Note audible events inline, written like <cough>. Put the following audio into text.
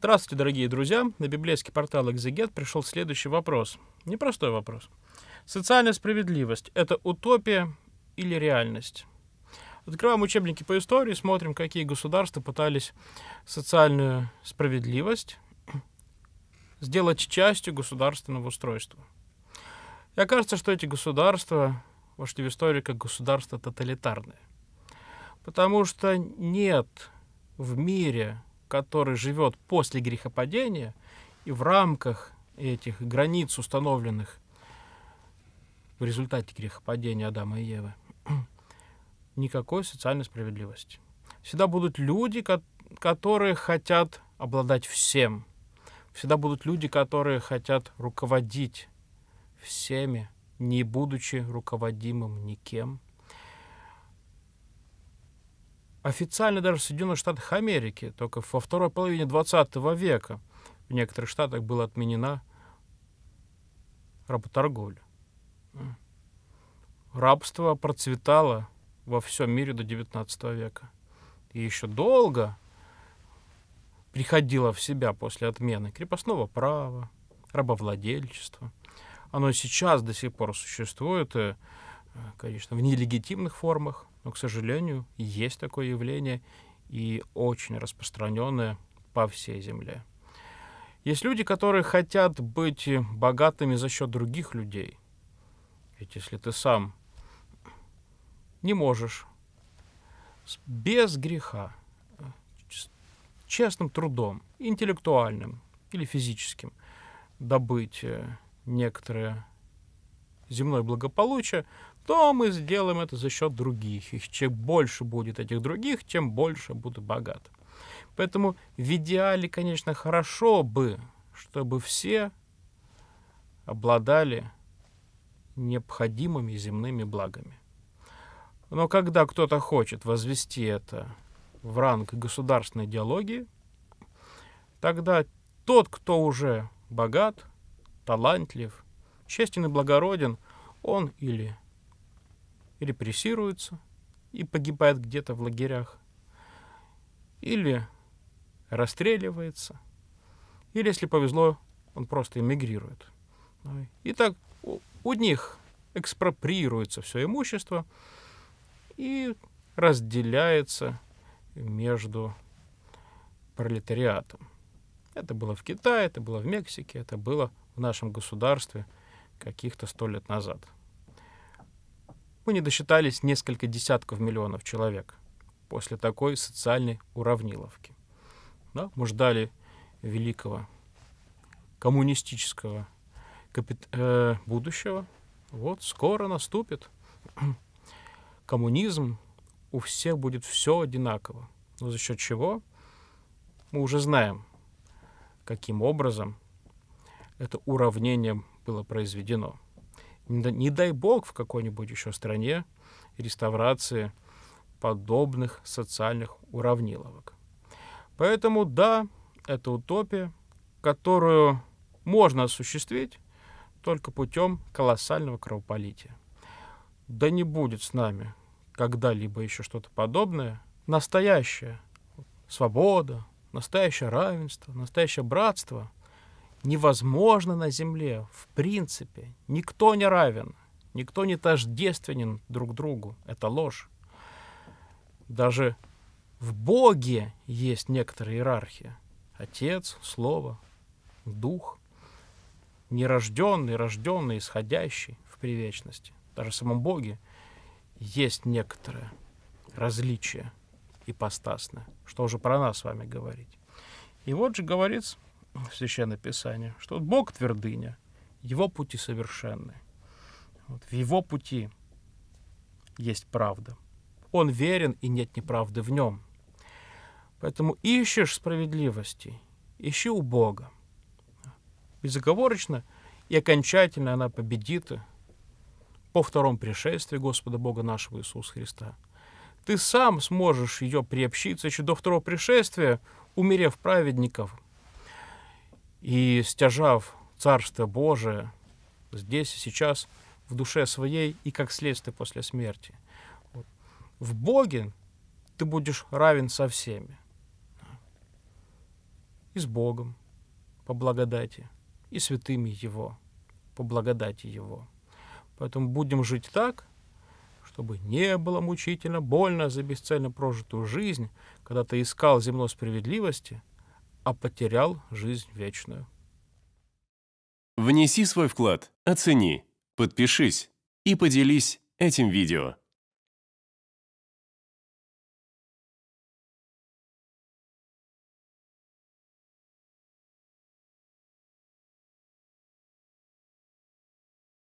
Здравствуйте, дорогие друзья! На библейский портал «Экзегет» пришел следующий вопрос. Непростой вопрос. Социальная справедливость – это утопия или реальность? Открываем учебники по истории, смотрим, какие государства пытались социальную справедливость сделать частью государственного устройства. И окажется, что эти государства вошли в историю как государства тоталитарные. Потому что нет в мире который живет после грехопадения и в рамках этих границ, установленных в результате грехопадения Адама и Евы, <clears throat> никакой социальной справедливости. Всегда будут люди, которые хотят обладать всем. Всегда будут люди, которые хотят руководить всеми, не будучи руководимым никем – официально даже в Соединенных Штатах Америки, только во второй половине 20 века в некоторых штатах была отменена работорговля. Рабство процветало во всем мире до 19 века. И еще долго приходило в себя после отмены крепостного права, рабовладельчества. Оно сейчас до сих пор существует, и э, конечно, в нелегитимных формах, но, к сожалению, есть такое явление и очень распространенное по всей Земле. Есть люди, которые хотят быть богатыми за счет других людей. Ведь если ты сам не можешь без греха, честным трудом, интеллектуальным или физическим, добыть э, некоторое земное благополучие, то мы сделаем это за счет других. И чем больше будет этих других, тем больше буду богат. Поэтому в идеале, конечно, хорошо бы, чтобы все обладали необходимыми земными благами. Но когда кто-то хочет возвести это в ранг государственной идеологии, тогда тот, кто уже богат, талантлив, честен и благороден, он или репрессируется и погибает где-то в лагерях, или расстреливается, или, если повезло, он просто эмигрирует. И так у них экспроприируется все имущество и разделяется между пролетариатом. Это было в Китае, это было в Мексике, это было в нашем государстве каких-то сто лет назад – мы не досчитались несколько десятков миллионов человек после такой социальной уравниловки. Да? Мы ждали великого коммунистического капит... э, будущего. Вот скоро наступит <clears throat> коммунизм, у всех будет все одинаково. Но за счет чего? Мы уже знаем, каким образом это уравнение было произведено не дай бог, в какой-нибудь еще стране реставрации подобных социальных уравниловок. Поэтому да, это утопия, которую можно осуществить только путем колоссального кровополития. Да не будет с нами когда-либо еще что-то подобное. Настоящая свобода, настоящее равенство, настоящее братство невозможно на Земле, в принципе. Никто не равен, никто не тождественен друг другу. Это ложь. Даже в Боге есть некоторая иерархия. Отец, Слово, Дух. Нерожденный, рожденный, исходящий в привечности. Даже в самом Боге есть некоторое различие ипостасное. Что уже про нас с вами говорить. И вот же говорится, Священное Писание. что Бог твердыня, Его пути совершенны. Вот, в Его пути есть правда. Он верен, и нет неправды в нем. Поэтому ищешь справедливости, ищи у Бога. Безоговорочно и окончательно она победит по второму пришествии Господа Бога нашего Иисуса Христа. Ты сам сможешь ее приобщиться еще до второго пришествия, умерев праведников – и стяжав Царство Божие здесь и сейчас в душе своей и как следствие после смерти. В Боге ты будешь равен со всеми. И с Богом по благодати, и святыми Его по благодати Его. Поэтому будем жить так, чтобы не было мучительно больно за бесцельно прожитую жизнь, когда ты искал земной справедливости – а потерял жизнь вечную. Внеси свой вклад, оцени, подпишись и поделись этим видео.